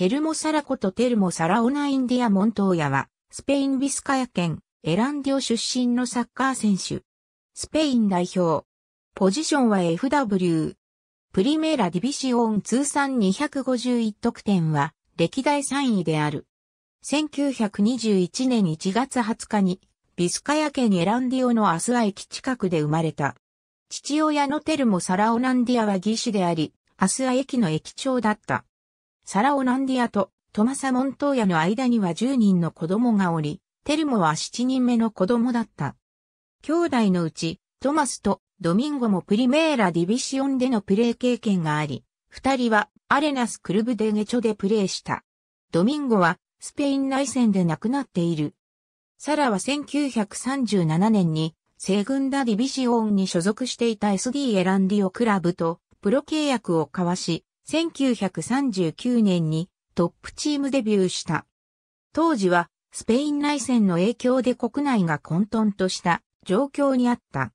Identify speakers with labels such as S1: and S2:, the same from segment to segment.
S1: テルモサラコとテルモサラオナインディアモントーヤは、スペインビスカヤ県、エランディオ出身のサッカー選手。スペイン代表。ポジションは FW。プリメーラディビシオン通算251得点は、歴代3位である。1921年1月20日に、ビスカヤ県エランディオのアスア駅近くで生まれた。父親のテルモ・サラオナンディアは義手であり、アスア駅の駅長だった。サラ・オナンディアとトマサ・モントーヤの間には10人の子供がおり、テルモは7人目の子供だった。兄弟のうち、トマスとドミンゴもプリメーラ・ディビシオンでのプレー経験があり、二人はアレナス・クルブデゲチョでプレーした。ドミンゴはスペイン内戦で亡くなっている。サラは1937年に西軍ダ・ディビシオンに所属していた SD エランディオクラブとプロ契約を交わし、1939年にトップチームデビューした。当時はスペイン内戦の影響で国内が混沌とした状況にあった。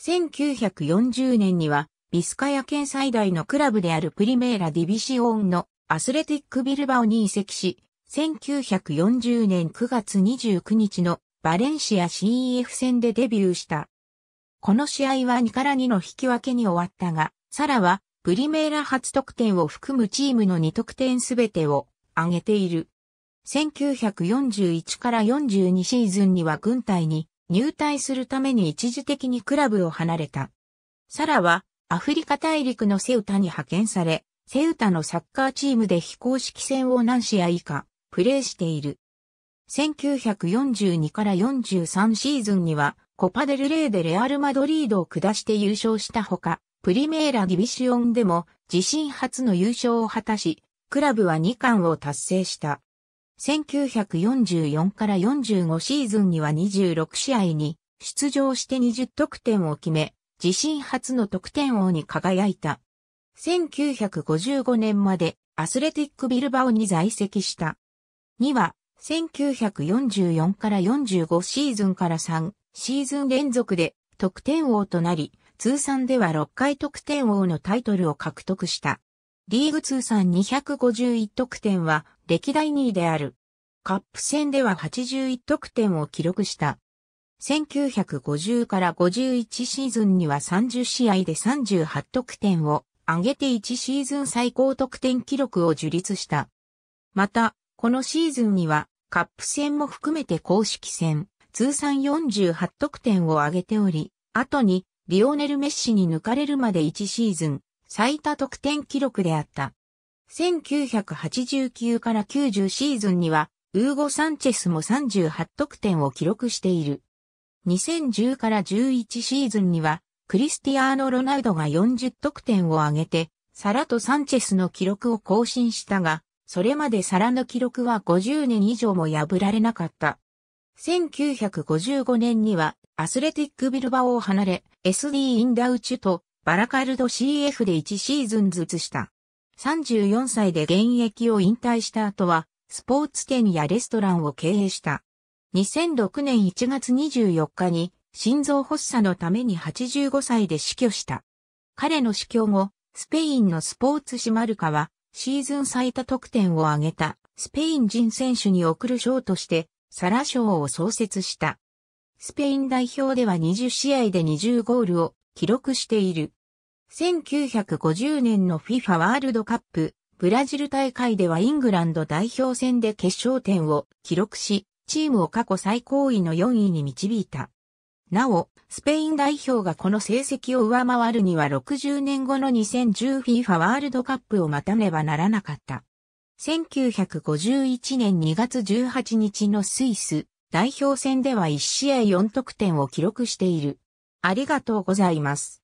S1: 1940年にはビスカヤ県最大のクラブであるプリメーラ・ディビシオンのアスレティック・ビルバオに移籍し、1940年9月29日のバレンシア CEF 戦でデビューした。この試合は2から2の引き分けに終わったが、サラはプリメーラ初得点を含むチームの2得点すべてを挙げている。1941から42シーズンには軍隊に入隊するために一時的にクラブを離れた。サラはアフリカ大陸のセウタに派遣され、セウタのサッカーチームで非公式戦を何試合以下プレーしている。1942から43シーズンにはコパデルレーでレアル・マドリードを下して優勝したほか、プリメーラディビシオンでも自身初の優勝を果たし、クラブは2冠を達成した。1944から45シーズンには26試合に出場して20得点を決め、自身初の得点王に輝いた。1955年までアスレティックビルバオに在籍した。2は、1944から45シーズンから3シーズン連続で得点王となり、通算では6回得点王のタイトルを獲得した。リーグ通算251得点は歴代2位である。カップ戦では81得点を記録した。1950から51シーズンには30試合で38得点を上げて1シーズン最高得点記録を樹立した。また、このシーズンにはカップ戦も含めて公式戦、通算48得点を上げており、後にリオネル・メッシに抜かれるまで1シーズン、最多得点記録であった。1989から90シーズンには、ウーゴ・サンチェスも38得点を記録している。2010から11シーズンには、クリスティアーノ・ロナウドが40得点を挙げて、サラとサンチェスの記録を更新したが、それまでサラの記録は50年以上も破られなかった。1955年にはアスレティックビルバオを離れ、SD インダウチュとバラカルド CF で1シーズンずつした。34歳で現役を引退した後は、スポーツ店やレストランを経営した。2006年1月24日に、心臓発作のために85歳で死去した。彼の死去後、スペインのスポーツ紙マルカは、シーズン最多得点を挙げた、スペイン人選手に贈る賞として、サラ賞を創設した。スペイン代表では20試合で20ゴールを記録している。1950年の FIFA ワールドカップブラジル大会ではイングランド代表戦で決勝点を記録し、チームを過去最高位の4位に導いた。なお、スペイン代表がこの成績を上回るには60年後の 2010FIFA ワールドカップを待たねばならなかった。1951年2月18日のスイス代表戦では1試合4得点を記録している。ありがとうございます。